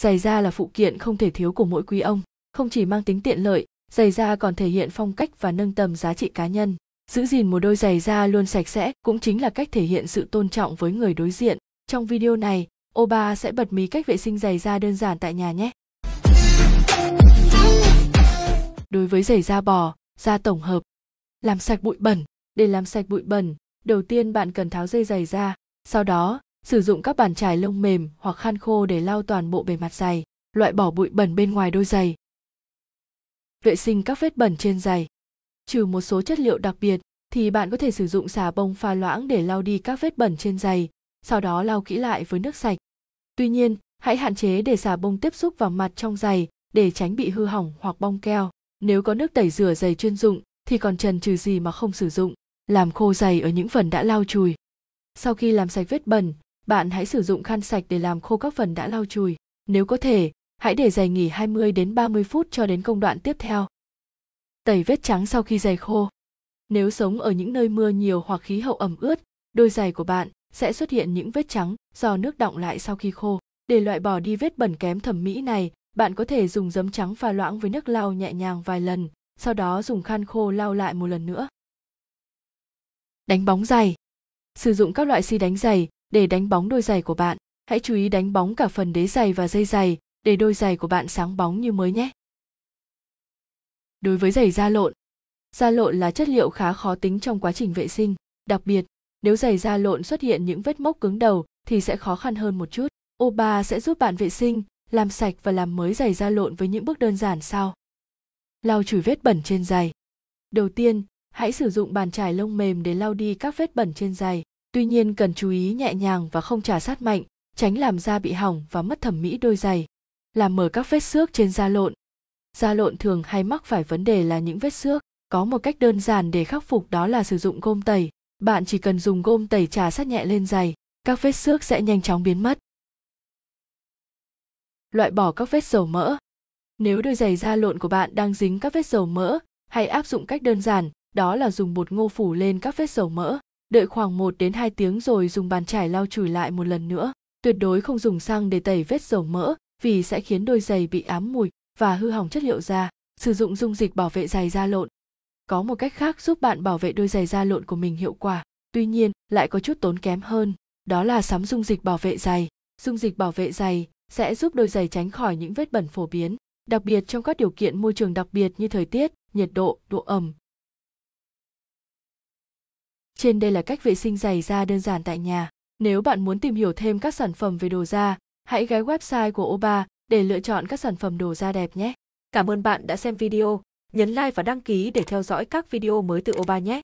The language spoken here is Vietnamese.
giày da là phụ kiện không thể thiếu của mỗi quý ông không chỉ mang tính tiện lợi giày da còn thể hiện phong cách và nâng tầm giá trị cá nhân giữ gìn một đôi giày da luôn sạch sẽ cũng chính là cách thể hiện sự tôn trọng với người đối diện trong video này oba sẽ bật mí cách vệ sinh giày da đơn giản tại nhà nhé đối với giày da bò da tổng hợp làm sạch bụi bẩn để làm sạch bụi bẩn đầu tiên bạn cần tháo dây giày da. sau đó sử dụng các bàn chải lông mềm hoặc khăn khô để lau toàn bộ bề mặt giày loại bỏ bụi bẩn bên ngoài đôi giày vệ sinh các vết bẩn trên giày trừ một số chất liệu đặc biệt thì bạn có thể sử dụng xà bông pha loãng để lau đi các vết bẩn trên giày sau đó lau kỹ lại với nước sạch tuy nhiên hãy hạn chế để xà bông tiếp xúc vào mặt trong giày để tránh bị hư hỏng hoặc bong keo nếu có nước tẩy rửa giày chuyên dụng thì còn trần trừ gì mà không sử dụng làm khô giày ở những phần đã lau chùi sau khi làm sạch vết bẩn bạn hãy sử dụng khăn sạch để làm khô các phần đã lau chùi. Nếu có thể, hãy để giày nghỉ 20 đến 30 phút cho đến công đoạn tiếp theo. Tẩy vết trắng sau khi giày khô. Nếu sống ở những nơi mưa nhiều hoặc khí hậu ẩm ướt, đôi giày của bạn sẽ xuất hiện những vết trắng do nước đọng lại sau khi khô. Để loại bỏ đi vết bẩn kém thẩm mỹ này, bạn có thể dùng giấm trắng pha loãng với nước lau nhẹ nhàng vài lần, sau đó dùng khăn khô lau lại một lần nữa. Đánh bóng giày Sử dụng các loại xi đánh giày để đánh bóng đôi giày của bạn hãy chú ý đánh bóng cả phần đế giày và dây giày để đôi giày của bạn sáng bóng như mới nhé đối với giày da lộn da lộn là chất liệu khá khó tính trong quá trình vệ sinh đặc biệt nếu giày da lộn xuất hiện những vết mốc cứng đầu thì sẽ khó khăn hơn một chút oba sẽ giúp bạn vệ sinh làm sạch và làm mới giày da lộn với những bước đơn giản sau lau chùi vết bẩn trên giày đầu tiên hãy sử dụng bàn chải lông mềm để lau đi các vết bẩn trên giày tuy nhiên cần chú ý nhẹ nhàng và không trà sát mạnh tránh làm da bị hỏng và mất thẩm mỹ đôi giày làm mở các vết xước trên da lộn da lộn thường hay mắc phải vấn đề là những vết xước có một cách đơn giản để khắc phục đó là sử dụng gôm tẩy bạn chỉ cần dùng gôm tẩy trà sát nhẹ lên giày các vết xước sẽ nhanh chóng biến mất loại bỏ các vết dầu mỡ nếu đôi giày da lộn của bạn đang dính các vết dầu mỡ hãy áp dụng cách đơn giản đó là dùng bột ngô phủ lên các vết dầu mỡ đợi khoảng 1 đến 2 tiếng rồi dùng bàn chải lau chùi lại một lần nữa. Tuyệt đối không dùng xăng để tẩy vết dầu mỡ vì sẽ khiến đôi giày bị ám mùi và hư hỏng chất liệu da. Sử dụng dung dịch bảo vệ giày da lộn. Có một cách khác giúp bạn bảo vệ đôi giày da lộn của mình hiệu quả, tuy nhiên lại có chút tốn kém hơn, đó là sắm dung dịch bảo vệ giày. Dung dịch bảo vệ giày sẽ giúp đôi giày tránh khỏi những vết bẩn phổ biến, đặc biệt trong các điều kiện môi trường đặc biệt như thời tiết, nhiệt độ, độ ẩm, trên đây là cách vệ sinh giày da đơn giản tại nhà. Nếu bạn muốn tìm hiểu thêm các sản phẩm về đồ da, hãy ghé website của Oba để lựa chọn các sản phẩm đồ da đẹp nhé. Cảm ơn bạn đã xem video, nhấn like và đăng ký để theo dõi các video mới từ Oba nhé.